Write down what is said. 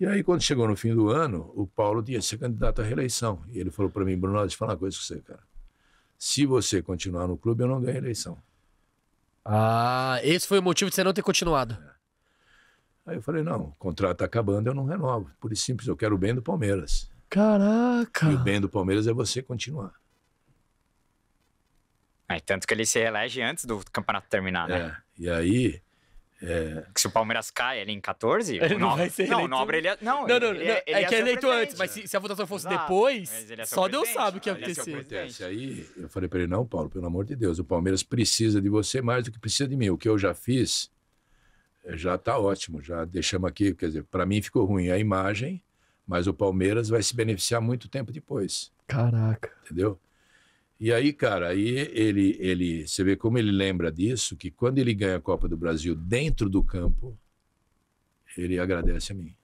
E aí, quando chegou no fim do ano, o Paulo ia ser candidato à reeleição. E ele falou para mim, Bruno, deixa eu falar uma coisa com você, cara. Se você continuar no clube, eu não ganho eleição. Ah, esse foi o motivo de você não ter continuado. É. Aí eu falei, não, o contrato tá acabando, eu não renovo. Por isso simples, eu quero o bem do Palmeiras. Caraca! E o bem do Palmeiras é você continuar. Aí, é, tanto que ele se elege antes do campeonato terminar, né? É. E aí, é. Que se o Palmeiras cai ali em 14, ele não, vai ser não, eleito. Nobre ele é, não, não, não, ele, é- não, ele, é, é que é eleito antes, mas se, se, a votação fosse Exato. depois, é só Deus sabe o que é ia acontecer. Aí eu falei para ele: não, Paulo, pelo amor de Deus, o Palmeiras precisa de você mais do que precisa de mim. O que eu já fiz eh, já está ótimo, já deixamos aqui. Quer dizer, para mim ficou ruim a imagem, mas o Palmeiras vai se beneficiar muito tempo depois. Caraca. Entendeu? E aí, cara, aí ele, ele, você vê como ele lembra disso, que quando ele ganha a Copa do Brasil dentro do campo, ele agradece a mim.